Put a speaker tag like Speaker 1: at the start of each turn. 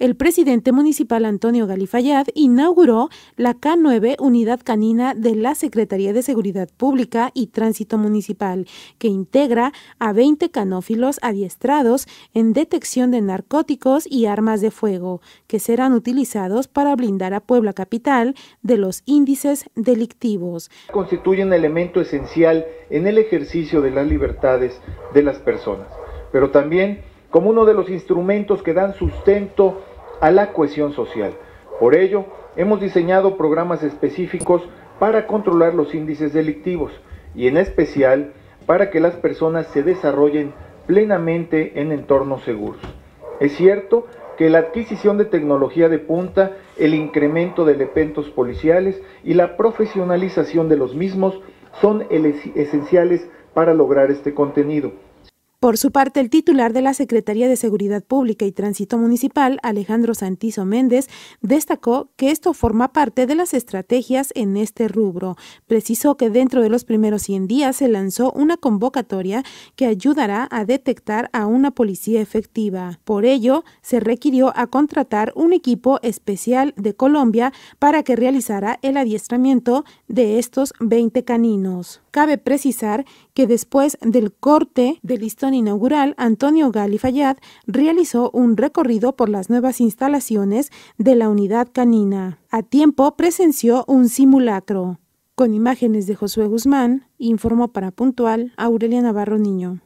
Speaker 1: El presidente municipal Antonio Galifayad inauguró la K9 Unidad Canina de la Secretaría de Seguridad Pública y Tránsito Municipal, que integra a 20 canófilos adiestrados en detección de narcóticos y armas de fuego, que serán utilizados para blindar a Puebla Capital de los índices delictivos.
Speaker 2: Constituyen elemento esencial en el ejercicio de las libertades de las personas, pero también como uno de los instrumentos que dan sustento a la cohesión social. Por ello, hemos diseñado programas específicos para controlar los índices delictivos y en especial para que las personas se desarrollen plenamente en entornos seguros. Es cierto que la adquisición de tecnología de punta, el incremento de elementos policiales y la profesionalización de los mismos son esenciales para lograr este contenido.
Speaker 1: Por su parte, el titular de la Secretaría de Seguridad Pública y Tránsito Municipal, Alejandro Santizo Méndez, destacó que esto forma parte de las estrategias en este rubro. Precisó que dentro de los primeros 100 días se lanzó una convocatoria que ayudará a detectar a una policía efectiva. Por ello, se requirió a contratar un equipo especial de Colombia para que realizara el adiestramiento de estos 20 caninos. Cabe precisar que después del corte del listón inaugural, Antonio Gali Fallad realizó un recorrido por las nuevas instalaciones de la unidad canina. A tiempo presenció un simulacro. Con imágenes de Josué Guzmán, informó para Puntual Aurelia Navarro Niño.